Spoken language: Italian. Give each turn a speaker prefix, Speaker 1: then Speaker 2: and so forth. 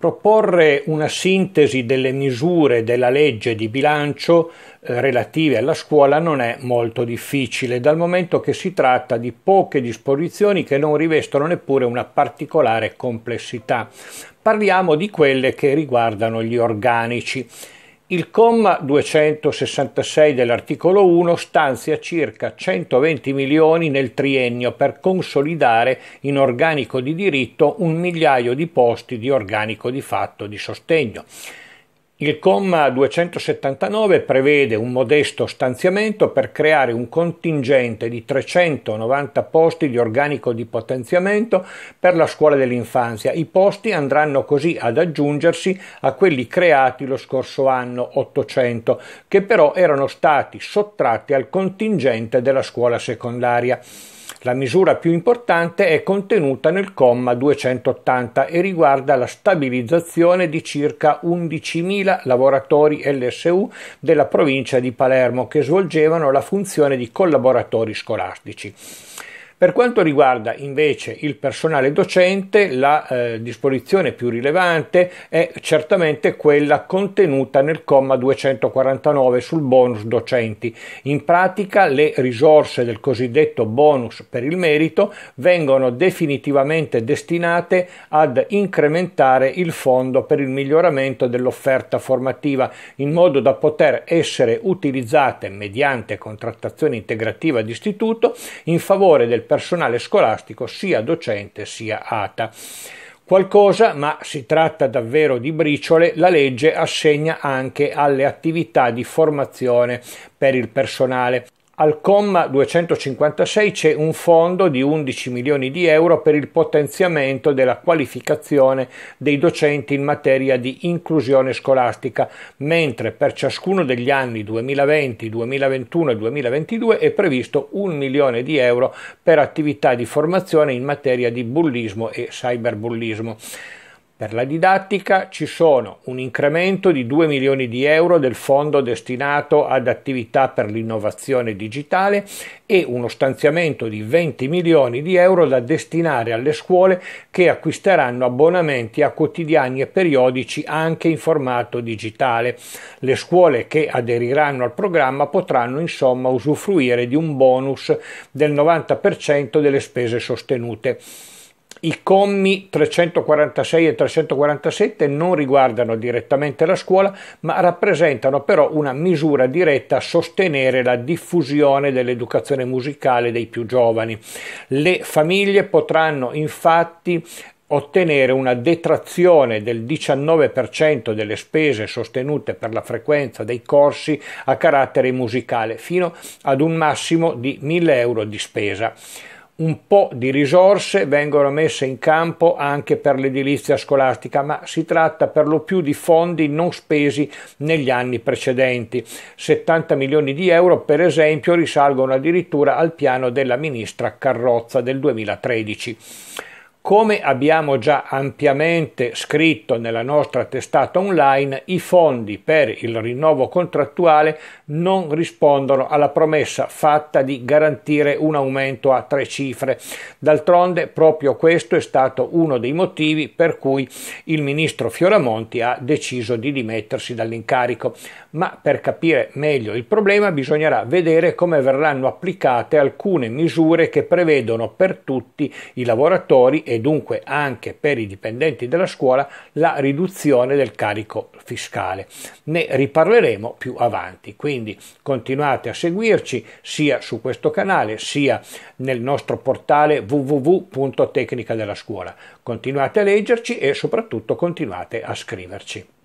Speaker 1: Proporre una sintesi delle misure della legge di bilancio eh, relative alla scuola non è molto difficile, dal momento che si tratta di poche disposizioni che non rivestono neppure una particolare complessità. Parliamo di quelle che riguardano gli organici. Il comma 266 dell'articolo 1 stanzia circa 120 milioni nel triennio per consolidare in organico di diritto un migliaio di posti di organico di fatto di sostegno. Il comma 279 prevede un modesto stanziamento per creare un contingente di 390 posti di organico di potenziamento per la scuola dell'infanzia. I posti andranno così ad aggiungersi a quelli creati lo scorso anno 800, che però erano stati sottratti al contingente della scuola secondaria. La misura più importante è contenuta nel comma 280 e riguarda la stabilizzazione di circa 11.000 lavoratori LSU della provincia di Palermo che svolgevano la funzione di collaboratori scolastici. Per quanto riguarda invece il personale docente, la eh, disposizione più rilevante è certamente quella contenuta nel comma 249 sul bonus docenti. In pratica le risorse del cosiddetto bonus per il merito vengono definitivamente destinate ad incrementare il fondo per il miglioramento dell'offerta formativa in modo da poter essere utilizzate mediante contrattazione integrativa d'istituto in favore del personale scolastico sia docente sia ATA. Qualcosa, ma si tratta davvero di briciole, la legge assegna anche alle attività di formazione per il personale. Al comma 256 c'è un fondo di 11 milioni di euro per il potenziamento della qualificazione dei docenti in materia di inclusione scolastica, mentre per ciascuno degli anni 2020, 2021 e 2022 è previsto un milione di euro per attività di formazione in materia di bullismo e cyberbullismo. Per la didattica ci sono un incremento di 2 milioni di euro del fondo destinato ad attività per l'innovazione digitale e uno stanziamento di 20 milioni di euro da destinare alle scuole che acquisteranno abbonamenti a quotidiani e periodici anche in formato digitale. Le scuole che aderiranno al programma potranno insomma usufruire di un bonus del 90% delle spese sostenute. I commi 346 e 347 non riguardano direttamente la scuola, ma rappresentano però una misura diretta a sostenere la diffusione dell'educazione musicale dei più giovani. Le famiglie potranno infatti ottenere una detrazione del 19% delle spese sostenute per la frequenza dei corsi a carattere musicale, fino ad un massimo di 1000 euro di spesa un po' di risorse vengono messe in campo anche per l'edilizia scolastica, ma si tratta per lo più di fondi non spesi negli anni precedenti. 70 milioni di euro, per esempio, risalgono addirittura al piano della ministra Carrozza del 2013. Come abbiamo già ampiamente scritto nella nostra testata online, i fondi per il rinnovo contrattuale non rispondono alla promessa fatta di garantire un aumento a tre cifre. D'altronde proprio questo è stato uno dei motivi per cui il ministro Fioramonti ha deciso di dimettersi dall'incarico. Ma per capire meglio il problema bisognerà vedere come verranno applicate alcune misure che prevedono per tutti i lavoratori e dunque anche per i dipendenti della scuola la riduzione del carico fiscale. Ne riparleremo più avanti, quindi continuate a seguirci sia su questo canale sia nel nostro portale www.tecnica Continuate a leggerci e soprattutto continuate a scriverci.